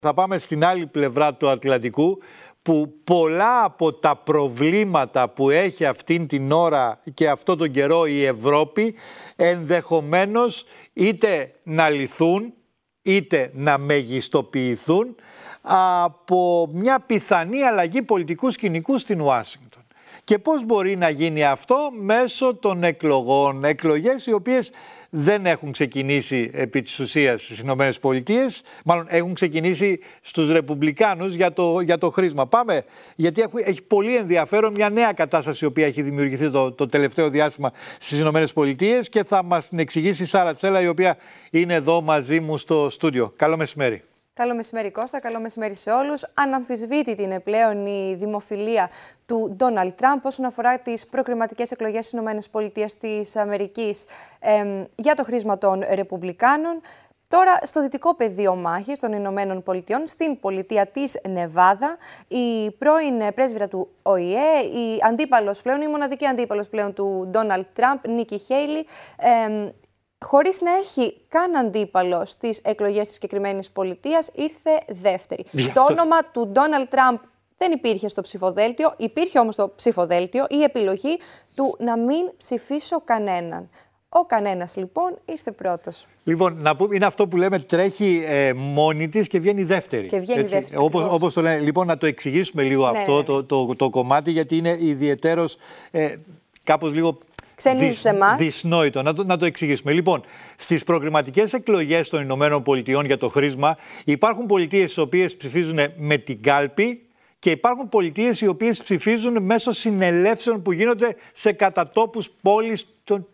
Θα πάμε στην άλλη πλευρά του Ατλαντικού που πολλά από τα προβλήματα που έχει αυτήν την ώρα και αυτό τον καιρό η Ευρώπη ενδεχομένως είτε να λυθούν είτε να μεγιστοποιηθούν από μια πιθανή αλλαγή πολιτικού σκηνικού στην Ουάσιγκτον και πώς μπορεί να γίνει αυτό μέσω των εκλογών. Εκλογές οι οποίες δεν έχουν ξεκινήσει επί της ουσίας στις Ηνωμένες Πολιτείες, μάλλον έχουν ξεκινήσει στους Ρεπουμπλικάνους για το, για το χρήσμα. Πάμε, γιατί έχει, πολύ ενδιαφέρον μια νέα κατάσταση η οποία έχει δημιουργηθεί το, το τελευταίο διάστημα στις Ηνωμένες Πολιτείες και θα μας την εξηγήσει η Σάρα Τσέλα η οποία είναι εδώ μαζί μου στο στούντιο. Καλό μεσημέρι. Καλό μεσημέρι Κώστα, καλό μεσημέρι σε όλους. Αναμφισβήτητη είναι πλέον η δημοφιλία του Ντόναλτ Τραμπ όσον αφορά τις προκριματικές εκλογές στις ΗΠΑ της Αμερικής ε, για το χρήσμα των Ρεπουμπλικάνων. Τώρα, στο δυτικό πεδίο μάχης των Ηνωμένων Πολιτειών, στην πολιτεία της Νεβάδα, η πρώην πρέσβυρα του ΟΗΕ, η αντίπαλος πλέον, η μοναδική αντίπαλος πλέον του Ντόναλτ Τραμπ, Νίκη Χέιλι, Χωρίς να έχει καν αντίπαλο στις εκλογές της συγκεκριμένης πολιτείας, ήρθε δεύτερη. Το όνομα του Ντόναλτ Τραμπ δεν υπήρχε στο ψηφοδέλτιο. Υπήρχε όμως το ψηφοδέλτιο η επιλογή του να μην ψηφίσω κανέναν. Ο κανένας λοιπόν ήρθε πρώτος. Λοιπόν, να πούμε, είναι αυτό που λέμε τρέχει ε, μόνη της και βγαίνει δεύτερη. Και βγαίνει δεύτερη. Όπως, όπως το λένε. Λοιπόν, να το εξηγήσουμε λίγο ναι, αυτό ναι, ναι. Το, το, κομμάτι, γιατί είναι ιδιαίτερο. Ε, κάπως λίγο ξενίζει σε Δυσνόητο. Να το, να το εξηγήσουμε. Λοιπόν, στις προκριματικές εκλογές των Ηνωμένων Πολιτειών για το χρήσμα, υπάρχουν πολιτείες οι οποίες ψηφίζουν με την κάλπη και υπάρχουν πολιτείες οι οποίες ψηφίζουν μέσω συνελεύσεων που γίνονται σε κατατόπους πόλης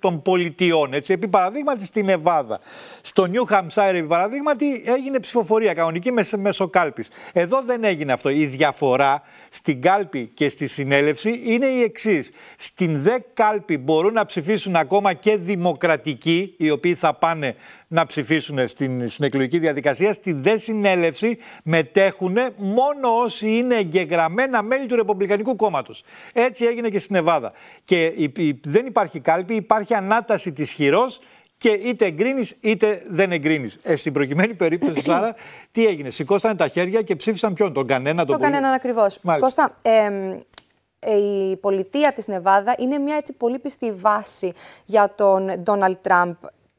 των, πολιτιών. Έτσι. Επί παραδείγματι στην Νεβάδα. Στο Νιου Χαμσάιρ, επί παραδείγματι, έγινε ψηφοφορία κανονική μέσω μεσοκάλπης. Εδώ δεν έγινε αυτό. Η διαφορά στην κάλπη και στη συνέλευση είναι η εξής. Στην δε κάλπη μπορούν να ψηφίσουν ακόμα και δημοκρατικοί, οι οποίοι θα πάνε να ψηφίσουν στην, στην εκλογική διαδικασία. Στην δε συνέλευση μετέχουν μόνο όσοι είναι εγγεγραμμένα μέλη του Ρεπουμπλικανικού Κόμματος. Έτσι έγινε και στην Ελλάδα. Και δεν υπάρχει κάλπη, υπάρχει ανάταση της χειρός και είτε εγκρίνεις είτε δεν εγκρίνεις. Ε, στην προκειμένη περίπτωση, Σάρα, τι έγινε. Σηκώσανε τα χέρια και ψήφισαν ποιον, τον κανένα, τον, τον κανέναν ακριβώς. Κώστα, ε, η πολιτεία της Νεβάδα είναι μια έτσι πολύ πιστή βάση για τον Ντόναλτ Τραμπ.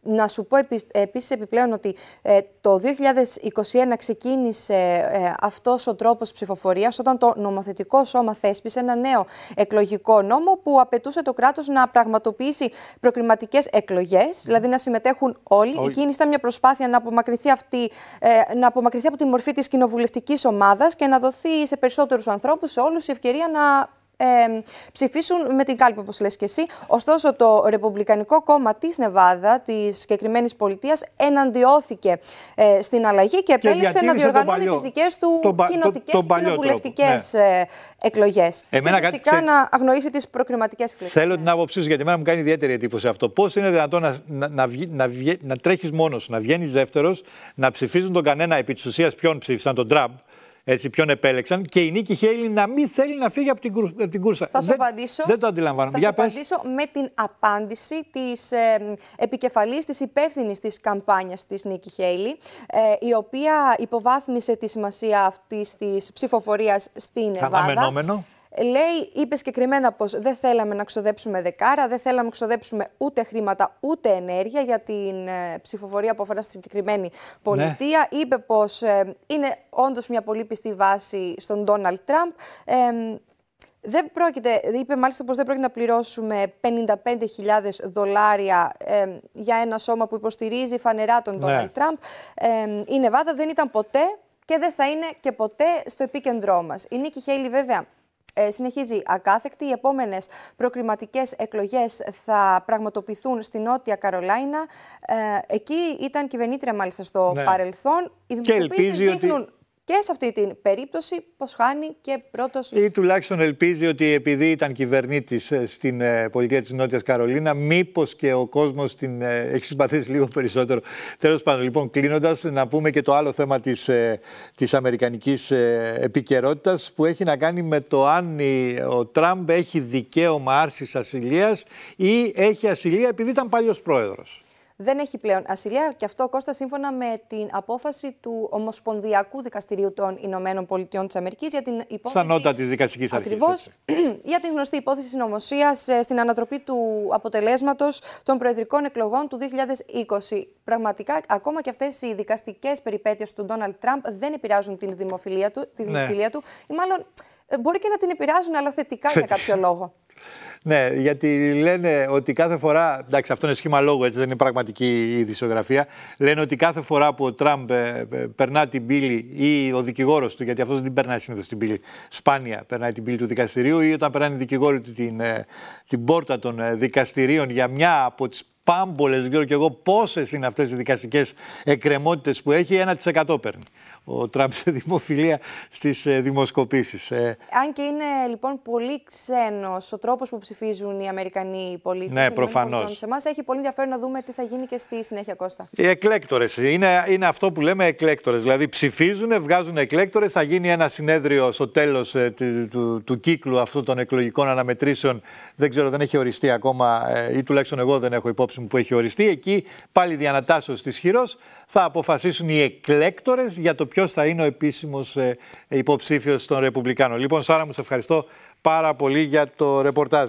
Να σου πω επίσης επιπλέον ότι ε, το 2021 ξεκίνησε ε, αυτός ο τρόπος ψηφοφορίας όταν το νομοθετικό σώμα θέσπισε ένα νέο εκλογικό νόμο που απαιτούσε το κράτος να πραγματοποιήσει προκριματικές εκλογές, δηλαδή να συμμετέχουν όλοι. όλοι. Εκείνη ήταν μια προσπάθεια να απομακρυνθεί, αυτή, ε, να απομακρυνθεί από τη μορφή της κοινοβουλευτικής ομάδας και να δοθεί σε περισσότερους ανθρώπους, σε όλους, η ευκαιρία να ε, ψηφίσουν με την κάλπη, όπως λες και εσύ. Ωστόσο, το Ρεπουμπλικανικό Κόμμα της Νεβάδα, της συγκεκριμένης πολιτείας, εναντιώθηκε ε, στην αλλαγή και επέλεξε να διοργανώνει τις δικές του κοινοτικέ και κοινοβουλευτικές ναι. Ε, εκλογές. Εμένα και κάτι... να αγνοήσει τις προκριματικές εκλογές. Θέλω ναι. την άποψή σου, γιατί εμένα μου κάνει ιδιαίτερη εντύπωση αυτό. Πώς είναι δυνατόν να, να, να, να, να τρέχεις μόνος, να βγαίνεις δεύτερος, να ψηφίζουν τον κανένα επί της ουσίας ποιον ψήφισαν, τον Τραμπ έτσι, ποιον επέλεξαν και η Νίκη Χέιλι να μην θέλει να φύγει από την, κουρ, την κούρσα. Θα σου απαντήσω, δεν το αντιλαμβάνω. Θα με την απάντηση της ε, επικεφαλής, της υπεύθυνης της καμπάνιας της Νίκη Χέιλι, ε, η οποία υποβάθμισε τη σημασία αυτής της ψηφοφορίας στην Ελλάδα. Αναμενόμενο λέει, είπε συγκεκριμένα πως δεν θέλαμε να ξοδέψουμε δεκάρα, δεν θέλαμε να ξοδέψουμε ούτε χρήματα ούτε ενέργεια για την ε, ψηφοφορία που αφορά στη συγκεκριμένη πολιτεία. Ναι. Είπε πως ε, είναι όντως μια πολύ πιστή βάση στον Ντόναλτ Τραμπ. Ε, δεν πρόκειται, είπε μάλιστα πως δεν πρόκειται να πληρώσουμε 55.000 δολάρια για ένα σώμα που υποστηρίζει φανερά τον ναι. Ντόναλτ Τραμπ. Ε, η Νεβάδα δεν ήταν ποτέ και δεν θα είναι και ποτέ στο επίκεντρό μας. Η Νίκη Χέιλι βέβαια ε, συνεχίζει ακάθεκτη. Οι επόμενες προκριματικές εκλογές θα πραγματοποιηθούν στη Νότια Καρολάινα. Ε, εκεί ήταν κυβερνήτρια μάλιστα στο ναι. παρελθόν. Οι δημοσκοπήσεις δείχνουν και σε αυτή την περίπτωση πως χάνει και πρώτος... Ή τουλάχιστον ελπίζει ότι επειδή ήταν κυβερνήτης ε, στην ε, πολιτεία της Νότιας Καρολίνα, μήπως και ο κόσμος την ε, έχει συμπαθήσει λίγο περισσότερο. Τέλος πάντων, λοιπόν, κλείνοντας, να πούμε και το άλλο θέμα της, της αμερικανικής επικαιρότητας που έχει να κάνει με το αν ο Τραμπ έχει δικαίωμα άρσης ασυλίας ή έχει ασυλία επειδή ήταν παλιός πρόεδρος δεν έχει πλέον ασυλία. Και αυτό, Κώστα, σύμφωνα με την απόφαση του Ομοσπονδιακού Δικαστηρίου των Ηνωμένων Πολιτειών της Αμερικής για την υπόθεση. για την γνωστή υπόθεση συνωμοσίας ε, στην ανατροπή του αποτελέσματος των προεδρικών εκλογών του 2020. Πραγματικά, ακόμα και αυτές οι δικαστικές περιπέτειες του Ντόναλτ Τραμπ δεν επηρεάζουν την δημοφιλία του, τη ναι. δημοφιλία του ή μάλλον ε, μπορεί και να την επηρεάζουν, αλλά θετικά για κάποιο λόγο. Ναι, γιατί λένε ότι κάθε φορά. Εντάξει, αυτό είναι σχήμα λόγου, έτσι δεν είναι πραγματική η δισογραφία. Λένε ότι κάθε φορά που ο Τραμπ ε, ε περνά την πύλη ή ο δικηγόρος του, γιατί αυτός δεν την περνάει συνήθως την πύλη, σπάνια περνάει την πύλη του δικαστηρίου, ή όταν περνάνε οι δικηγόροι του την, ε, την πόρτα των ε, δικαστηρίων για μια από τις πάμπολες, δεν ξέρω κι εγώ πόσες είναι αυτές οι δικαστικές εκκρεμότητες που έχει, 1% παίρνει ο Τραμπ σε δημοφιλία στις ε, δημοσκοπήσεις. Ε, Αν και είναι λοιπόν πολύ ξένος ο τρόπος που ψηφίζουν οι Αμερικανοί πολίτες. Ναι, προφανώς. Σε εμάς έχει πολύ ενδιαφέρον να δούμε τι θα γίνει και στη συνέχεια, Κώστα. Οι εκλέκτορες. Είναι, είναι αυτό που λέμε εκλέκτορες. Δηλαδή ψηφίζουν, βγάζουν εκλέκτορες. Θα γίνει ένα συνέδριο στο τέλος ε, του, του, κύκλου αυτών των εκλογικών αναμετρήσεων. Δεν ξέρω, δεν έχει οριστεί ακόμα ή τουλάχιστον εγώ δεν έχω υπόψη μου που έχει οριστεί. Εκεί πάλι διανατάσσεως της χειρός, θα αποφασίσουν οι εκλέκτορες για το ποιος θα είναι ο επίσημος ε, υποψήφιος των Ρεπουμπλικάνων. Λοιπόν, Σάρα, μου σε ευχαριστώ πάρα πολύ για το ρεπορτάζ.